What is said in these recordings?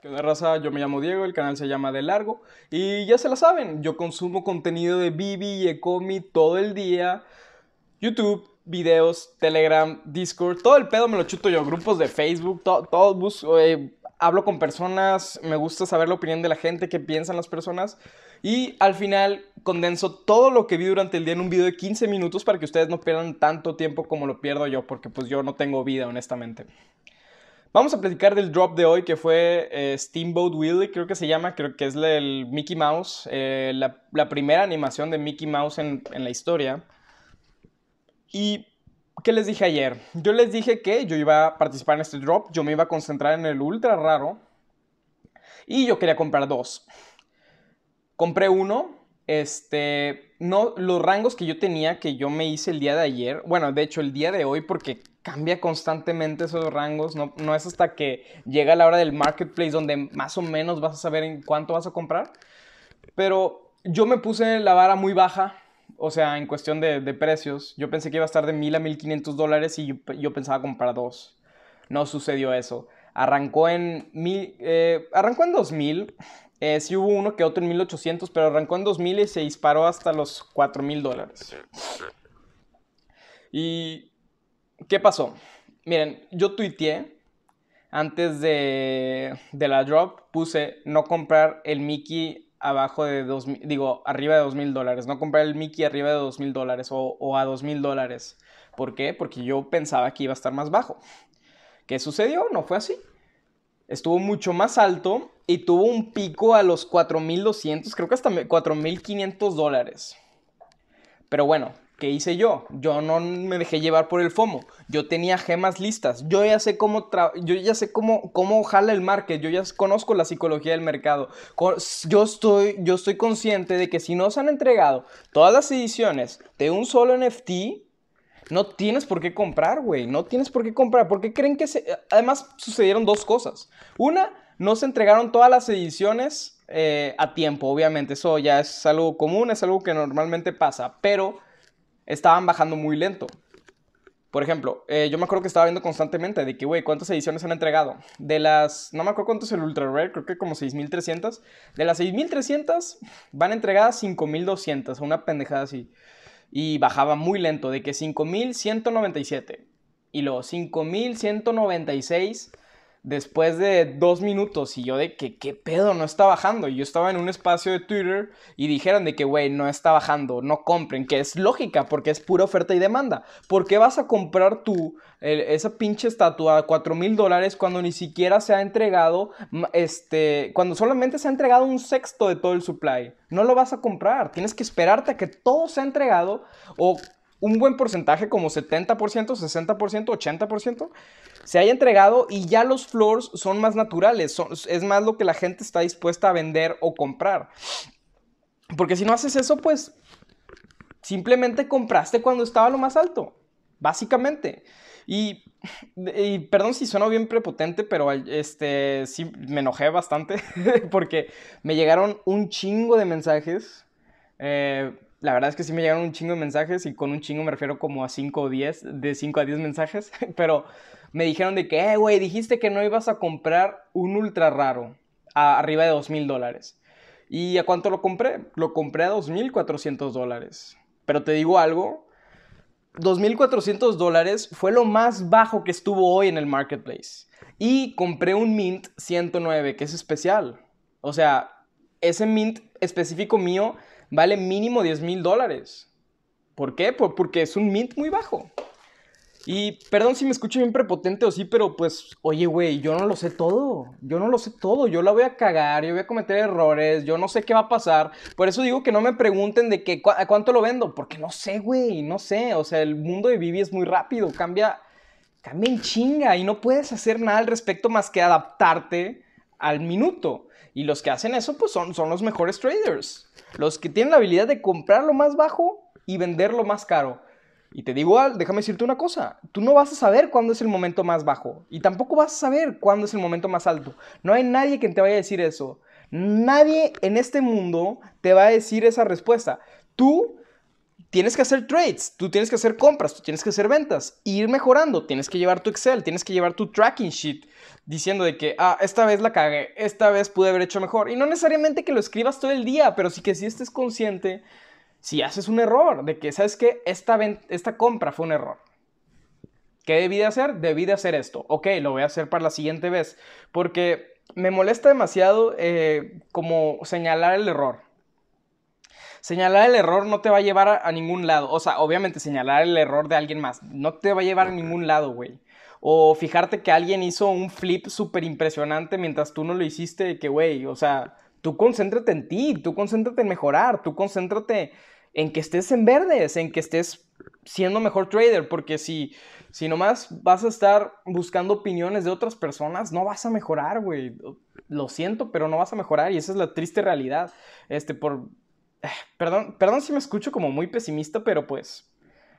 ¿Qué onda, raza? Yo me llamo Diego, el canal se llama De Largo y ya se la saben, yo consumo contenido de Bibi y Ecomi todo el día. YouTube, videos, Telegram, Discord, todo el pedo me lo chuto yo, grupos de Facebook, todo, busco, eh, hablo con personas, me gusta saber la opinión de la gente, qué piensan las personas y al final condenso todo lo que vi durante el día en un video de 15 minutos para que ustedes no pierdan tanto tiempo como lo pierdo yo, porque pues yo no tengo vida honestamente. Vamos a platicar del drop de hoy que fue eh, Steamboat Willie, creo que se llama, creo que es el Mickey Mouse, eh, la, primera animación de Mickey Mouse en, en, la historia. ¿Y qué les dije ayer? Yo les dije que yo iba a participar en este drop, yo me iba a concentrar en el ultra raro y yo quería comprar dos. Compré uno, este, no, los rangos que yo tenía, que yo me hice el día de ayer, bueno, de hecho el día de hoy porque cambia constantemente esos rangos, no, no, es hasta que llega la hora del marketplace donde más o menos vas a saber en cuánto vas a comprar. Pero yo me puse la vara muy baja, o sea, en cuestión de, precios. Yo pensé que iba a estar de 1000 a 1500 dólares y yo, pensaba comprar dos. No sucedió eso. Arrancó en, mil, eh, arrancó en 2000, eh, sí hubo uno que otro en 1800, pero arrancó en 2000 y se disparó hasta los 4000 dólares. Y ¿Qué pasó? Miren, yo tuiteé antes de, la drop, puse no comprar el Mickey abajo de dos, digo, arriba de $2,000 dólares, no comprar el Mickey arriba de $2,000 mil dólares o a $2,000 dólares. ¿Por qué? Porque yo pensaba que iba a estar más bajo. ¿Qué sucedió? No fue así. Estuvo mucho más alto y tuvo un pico a los 4.200, creo que hasta 4.500 dólares. Pero bueno, ¿Qué hice yo? Yo no me dejé llevar por el FOMO. Yo tenía gemas listas. Yo ya sé cómo yo ya sé cómo, cómo jala el market. Yo ya conozco la psicología del mercado. Yo estoy, yo estoy consciente de que si no se han entregado todas las ediciones de un solo NFT, no tienes por qué comprar, güey. No tienes por qué comprar. Porque creen que se... Además, sucedieron dos cosas. Una, no se entregaron todas las ediciones eh, a tiempo, obviamente. Eso ya es algo común, es algo que normalmente pasa. Pero estaban bajando muy lento. Por ejemplo, eh, yo me acuerdo que estaba viendo constantemente de que, güey, ¿cuántas ediciones han entregado? De las, no me acuerdo cuánto es el Ultra Rare, creo que como 6.300. De las 6.300 van entregadas 5.200, una pendejada así. Y bajaba muy lento, de que 5.197. Y luego 5.196 después de dos minutos y yo de que, ¿qué pedo? No está bajando. Y yo estaba en un espacio de Twitter y dijeron de que, güey, no está bajando, no compren, que es lógica porque es pura oferta y demanda. ¿Por qué vas a comprar tú esa pinche estatua a 4 mil dólares cuando ni siquiera se ha entregado, este, cuando solamente se ha entregado un sexto de todo el supply? No lo vas a comprar, tienes que esperarte a que todo se ha entregado o un buen porcentaje, como 70%, 60%, 80%, se haya entregado y ya los floors son más naturales, es más lo que la gente está dispuesta a vender o comprar. Porque si no haces eso, pues simplemente compraste cuando estaba lo más alto, básicamente. Y, perdón si sueno bien prepotente, pero este, sí, me enojé bastante porque me llegaron un chingo de mensajes. Eh, la verdad es que sí me llegaron un chingo de mensajes y con un chingo me refiero como a 5 o 10, de 5 a 10 mensajes, pero me dijeron de que, eh, güey, dijiste que no ibas a comprar un ultra raro arriba de 2 mil dólares. ¿Y a cuánto lo compré? Lo compré a 2.400 dólares. Pero te digo algo, 2.400 dólares fue lo más bajo que estuvo hoy en el marketplace. Y compré un Mint 109, que es especial. O sea, ese Mint específico mío vale mínimo 10 mil dólares. ¿Por qué? Por, porque es un mint muy bajo. Y perdón si me escucho bien prepotente o sí, pero pues, oye, güey, yo no lo sé todo. Yo no lo sé todo. Yo la voy a cagar, yo voy a cometer errores, yo no sé qué va a pasar. Por eso digo que no me pregunten de qué, a cuánto lo vendo, porque no sé, güey, no sé. O sea, el mundo de Vivi es muy rápido, cambia, cambia en chinga y no puedes hacer nada al respecto más que adaptarte al minuto. Y los que hacen eso, pues son, son los mejores traders. Los que tienen la habilidad de comprar lo más bajo y vender lo más caro. Y te digo, déjame decirte una cosa, tú no vas a saber cuándo es el momento más bajo y tampoco vas a saber cuándo es el momento más alto. No hay nadie que te vaya a decir eso. Nadie en este mundo te va a decir esa respuesta. Tú tienes que hacer trades, tú tienes que hacer compras, tú tienes que hacer ventas, ir mejorando, tienes que llevar tu Excel, tienes que llevar tu tracking sheet diciendo de que, ah, esta vez la cagué, esta vez pude haber hecho mejor. Y no necesariamente que lo escribas todo el día, pero sí que si estés consciente si haces un error, de que, ¿sabes que Esta, esta compra fue un error. ¿Qué debí de hacer? Debí de hacer esto. Ok, lo voy a hacer para la siguiente vez. Porque me molesta demasiado eh, como señalar el error señalar el error no te va a llevar a, ningún lado. O sea, obviamente señalar el error de alguien más no te va a llevar a ningún lado, güey. O fijarte que alguien hizo un flip súper impresionante mientras tú no lo hiciste, que, güey, o sea, tú concéntrate en ti, tú concéntrate en mejorar, tú concéntrate en que estés en verdes, en que estés siendo mejor trader, porque si, si nomás vas a estar buscando opiniones de otras personas, no vas a mejorar, güey. Lo siento, pero no vas a mejorar y esa es la triste realidad. Este, por, Perdón, perdón si me escucho como muy pesimista, pero pues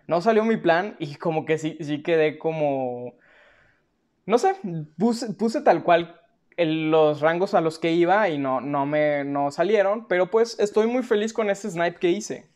no salió mi plan y como que sí, sí quedé como... No sé, puse, tal cual los rangos a los que iba y no, no me no salieron, pero pues estoy muy feliz con ese snipe que hice.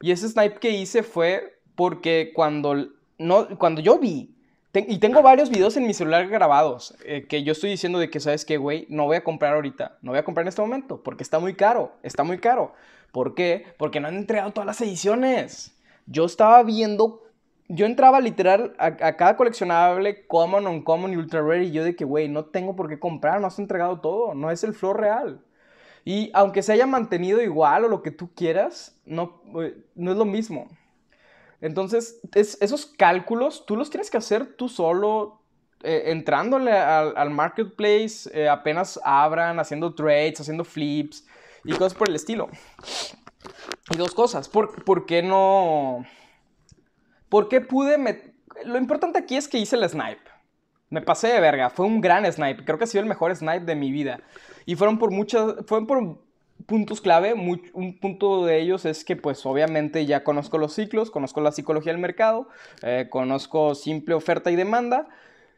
Y ese snipe que hice fue porque cuando, no, cuando yo vi y tengo varios videos en mi celular grabados eh, que yo estoy diciendo de que, ¿sabes qué, güey? No voy a comprar ahorita, no voy a comprar en este momento porque está muy caro, está muy caro. ¿Por qué? Porque no han entregado todas las ediciones. Yo estaba viendo, yo entraba literal a, cada coleccionable, common, uncommon y ultra rare y yo de que, güey, no tengo por qué comprar, no has entregado todo, no es el flow real. Y aunque se haya mantenido igual o lo que tú quieras, no, eh, no es lo mismo. Entonces, esos cálculos tú los tienes que hacer tú solo, eh, entrándole al, marketplace, eh, apenas abran, haciendo trades, haciendo flips y cosas por el estilo. Y dos cosas, ¿por, por qué no...? ¿Por qué pude...? Lo importante aquí es que hice el snipe. Me pasé de verga, fue un gran snipe, creo que ha sido el mejor snipe de mi vida. Y fueron por muchas, fueron por puntos clave, un punto de ellos es que pues obviamente ya conozco los ciclos, conozco la psicología del mercado, eh, conozco simple oferta y demanda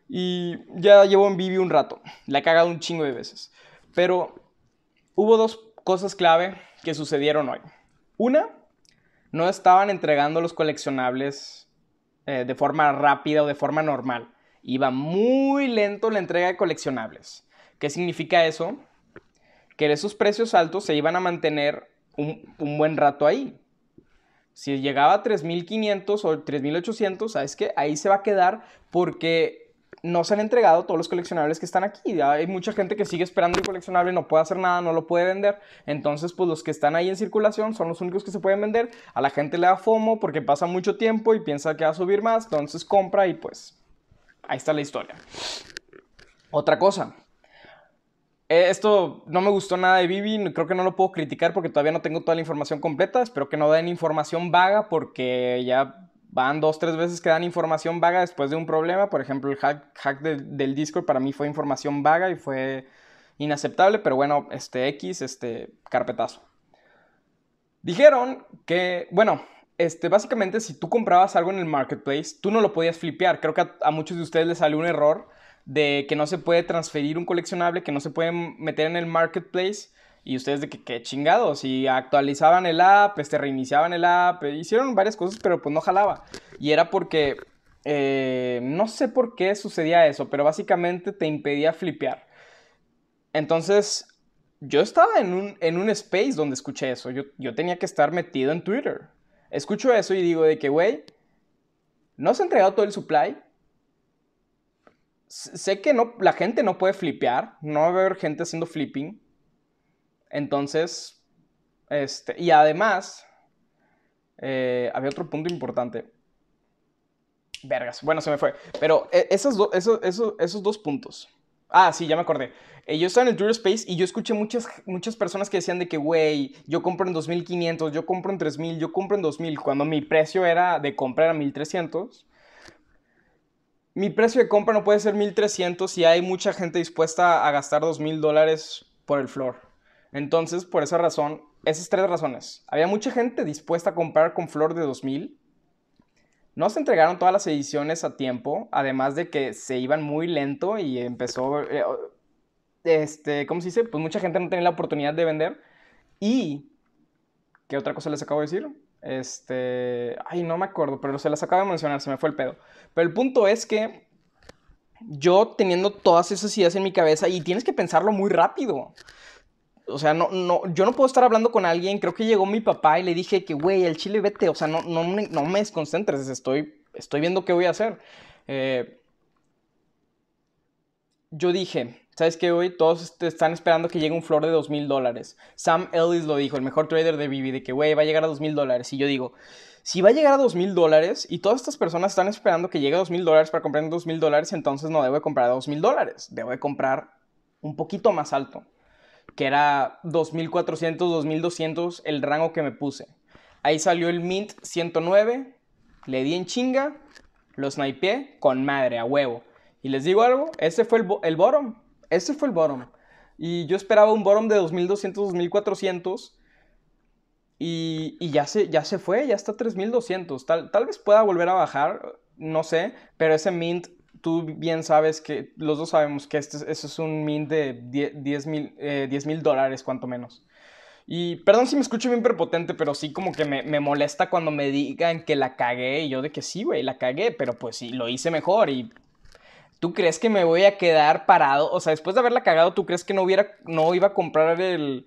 y ya llevo en Vivi un rato, la he cagado un chingo de veces. Pero hubo dos cosas clave que sucedieron hoy. Una, no estaban entregando los coleccionables eh, de forma rápida o de forma normal. Iba muy lento la entrega de coleccionables. ¿Qué significa eso? que esos precios altos se iban a mantener un, buen rato ahí. Si llegaba a 3.500 o 3.800, ¿sabes qué? Ahí se va a quedar porque no se han entregado todos los coleccionables que están aquí. Hay mucha gente que sigue esperando el coleccionable, no puede hacer nada, no lo puede vender. Entonces, pues los que están ahí en circulación son los únicos que se pueden vender. A la gente le da FOMO porque pasa mucho tiempo y piensa que va a subir más, entonces compra y pues ahí está la historia. Otra cosa, eh, esto no me gustó nada de Vivi, creo que no lo puedo criticar porque todavía no tengo toda la información completa. Espero que no den información vaga porque ya van dos, tres veces que dan información vaga después de un problema. Por ejemplo, el hack, del Discord para mí fue información vaga y fue inaceptable, pero bueno, este X, este carpetazo. Dijeron que, bueno, este, básicamente si tú comprabas algo en el marketplace, tú no lo podías flipear. Creo que a, a muchos de ustedes les salió un error de que no se puede transferir un coleccionable, que no se puede meter en el marketplace. Y ustedes de que qué chingados, y actualizaban el app, este, reiniciaban el app, eh, hicieron varias cosas, pero pues no jalaba. Y era porque, eh, no sé por qué sucedía eso, pero básicamente te impedía flipear. Entonces, yo estaba en un, en un space donde escuché eso, yo, yo tenía que estar metido en Twitter. Escucho eso y digo de que, güey, no se ha entregado todo el supply, sé que no, la gente no puede flipear, no va a haber gente haciendo flipping. Entonces, este, y además, eh, había otro punto importante. Vergas, bueno, se me fue. Pero e, esos, esos, dos puntos. Ah, sí, ya me acordé. Eh, yo estaba en el Space y yo escuché muchas, muchas personas que decían de que, güey, yo compro en 2500, yo compro en 3000, yo compro en 2000, cuando mi precio era de comprar a 1300 mi precio de compra no puede ser 1300 si hay mucha gente dispuesta a gastar 2000 dólares por el flor. Entonces, por esa razón, esas tres razones. Había mucha gente dispuesta a comprar con flor de 2000. No se entregaron todas las ediciones a tiempo, además de que se iban muy lento y empezó, eh, este, ¿cómo se dice? Pues mucha gente no tenía la oportunidad de vender. Y, ¿qué otra cosa les acabo de decir? Este. Ay, no me acuerdo, pero se las acabo de mencionar, se me fue el pedo. Pero el punto es que yo teniendo todas esas ideas en mi cabeza y tienes que pensarlo muy rápido. O sea, no, no, yo no puedo estar hablando con alguien. Creo que llegó mi papá y le dije que, güey, al chile vete. O sea, no, no, me, no me desconcentres. Estoy, estoy viendo qué voy a hacer. Eh, yo dije, ¿sabes qué, hoy Todos están esperando que llegue un flor de dos mil dólares. Sam Ellis lo dijo, el mejor trader de BB, de que, güey, va a llegar a dos mil dólares. Y yo digo, si va a llegar a dos mil dólares y todas estas personas están esperando que llegue a dos mil dólares para comprar dos mil dólares, entonces no debo de comprar a dos mil dólares, debo de comprar un poquito más alto, que era 2400, 2200, el rango que me puse. Ahí salió el Mint 109, le di en chinga, lo snipeé con madre, a huevo. Y les digo algo, ese fue el, el bottom, ese fue el bottom. Y yo esperaba un bottom de 2.200, 2.400. Y, y, ya, se, ya se fue, ya está 3200. Tal, tal vez pueda volver a bajar, no sé, pero ese mint, tú bien sabes que, los dos sabemos que este, es un mint de 10 mil eh, dólares, cuanto menos. Y perdón si me escucho bien prepotente, pero sí como que me, me molesta cuando me digan que la cagué y yo de que sí, güey, la cagué, pero pues sí, lo hice mejor y ¿Tú crees que me voy a quedar parado? O sea, después de haberla cagado, ¿tú crees que no, hubiera, no iba a comprar el,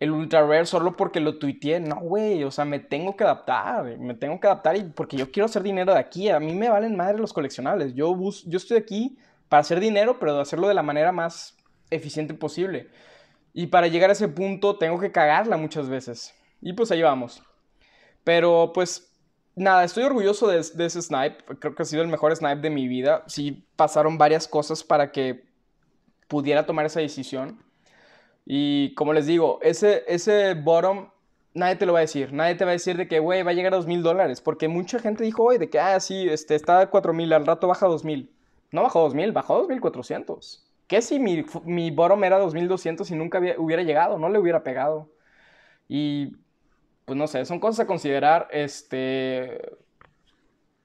Ultra Rare solo porque lo tuiteé? No, güey, o sea, me tengo que adaptar, me tengo que adaptar porque yo quiero hacer dinero de aquí. A mí me valen madre los coleccionables. Yo, yo estoy aquí para hacer dinero, pero hacerlo de la manera más eficiente posible. Y para llegar a ese punto tengo que cagarla muchas veces. Y pues ahí vamos. Pero pues nada, estoy orgulloso de, ese snipe. Creo que ha sido el mejor snipe de mi vida. Sí, pasaron varias cosas para que pudiera tomar esa decisión. Y como les digo, ese, ese bottom, nadie te lo va a decir. Nadie te va a decir de que, güey, va a llegar a dos mil dólares. Porque mucha gente dijo, güey, de que, ah, sí, este, está a $4,000, al rato baja a $2,000. No bajó a dos mil, bajó a $2,400. mil ¿Qué si mi, mi bottom era 2200 y nunca hubiera llegado? No le hubiera pegado. Y pues no sé, son cosas a considerar. Este.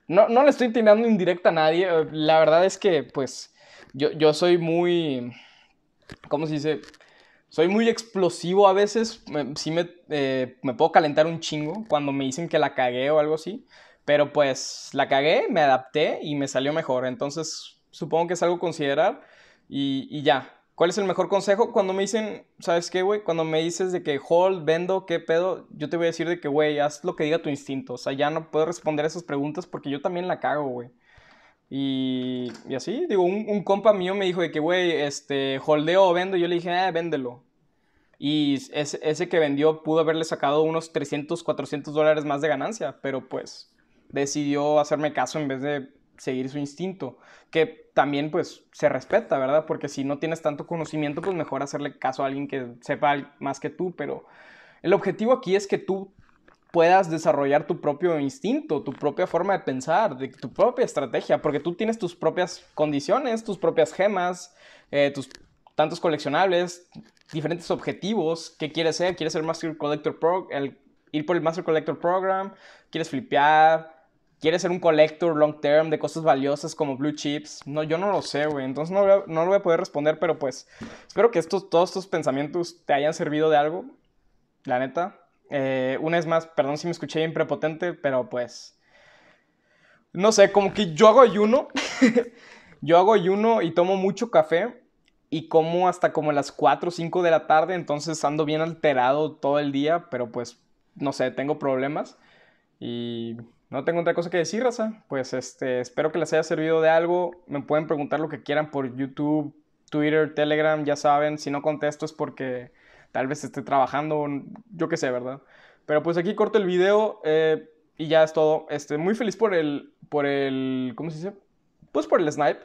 No, no le estoy tirando indirecta a nadie. Eh, la verdad es que, pues, yo, soy muy. ¿Cómo se dice? Soy muy explosivo a veces. sí eh, me, puedo calentar un chingo cuando me dicen que la cagué o algo así. Pero pues la cagué, me adapté y me salió mejor. Entonces, supongo que es algo a considerar. y ya, ¿Cuál es el mejor consejo? Cuando me dicen, ¿sabes qué, güey? Cuando me dices de que hold, vendo, qué pedo, yo te voy a decir de que, güey, haz lo que diga tu instinto. O sea, ya no puedo responder a esas preguntas porque yo también la cago, güey. Y, así, digo, un, compa mío me dijo de que, güey, este, holdeo o vendo. Yo le dije, eh, véndelo. Y ese, ese que vendió pudo haberle sacado unos 300, 400 dólares más de ganancia, pero pues decidió hacerme caso en vez de seguir su instinto. Que también pues se respeta, ¿verdad? Porque si no tienes tanto conocimiento, pues mejor hacerle caso a alguien que sepa más que tú, pero el objetivo aquí es que tú puedas desarrollar tu propio instinto, tu propia forma de pensar, de, tu propia estrategia, porque tú tienes tus propias condiciones, tus propias gemas, eh, tus tantos coleccionables, diferentes objetivos, qué quieres ser, quieres ser Master Collector Pro, el, ir por el Master Collector Program, quieres flipear, ¿Quieres ser un collector long term de cosas valiosas como blue chips. No, yo no lo sé, güey. Entonces no, no lo voy a poder responder, pero pues espero que estos, todos estos pensamientos te hayan servido de algo. La neta. Eh, una vez más, perdón si me escuché bien prepotente, pero pues... No sé, como que yo hago ayuno. yo hago ayuno y tomo mucho café y como hasta como las 4 o 5 de la tarde, entonces ando bien alterado todo el día, pero pues no sé, tengo problemas y no tengo otra cosa que decir, raza. Pues este, espero que les haya servido de algo. Me pueden preguntar lo que quieran por YouTube, Twitter, Telegram, ya saben. Si no contesto es porque tal vez esté trabajando, yo qué sé, ¿verdad? Pero pues aquí corto el video eh, y ya es todo. Este, muy feliz por el, por el, ¿cómo se dice? Pues por el snipe.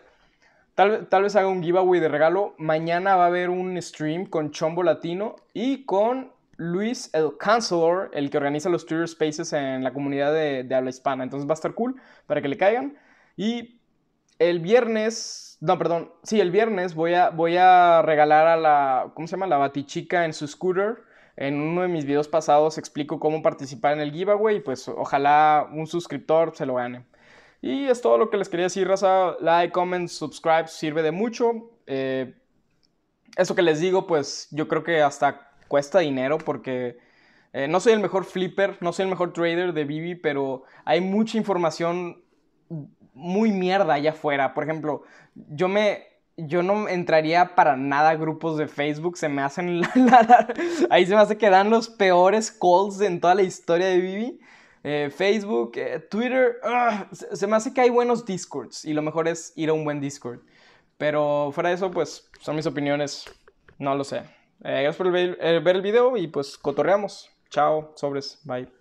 Tal, tal vez haga un giveaway de regalo. Mañana va a haber un stream con Chombo Latino y con Luis, el counselor, el que organiza los Twitter Spaces en la comunidad de, habla hispana. Entonces va a estar cool para que le caigan. Y el viernes, no, perdón, sí, el viernes voy a, voy a regalar a la, ¿cómo se llama? La batichica en su scooter. En uno de mis videos pasados explico cómo participar en el giveaway pues ojalá un suscriptor se lo gane. Y es todo lo que les quería decir, raza. Like, comment, subscribe, sirve de mucho. Eh, eso que les digo, pues yo creo que hasta cuesta dinero porque eh, no soy el mejor flipper, no soy el mejor trader de Vivi, pero hay mucha información muy mierda allá afuera. Por ejemplo, yo me yo no entraría para nada a grupos de Facebook, se me hacen la, ahí se me hace que dan los peores calls en toda la historia de Vivi. Eh, Facebook, eh, Twitter, ah, se, se, me hace que hay buenos Discords y lo mejor es ir a un buen Discord. Pero fuera de eso, pues son mis opiniones, no lo sé. Eh, gracias por eh, ver el video y pues cotorreamos. Chao, sobres, bye.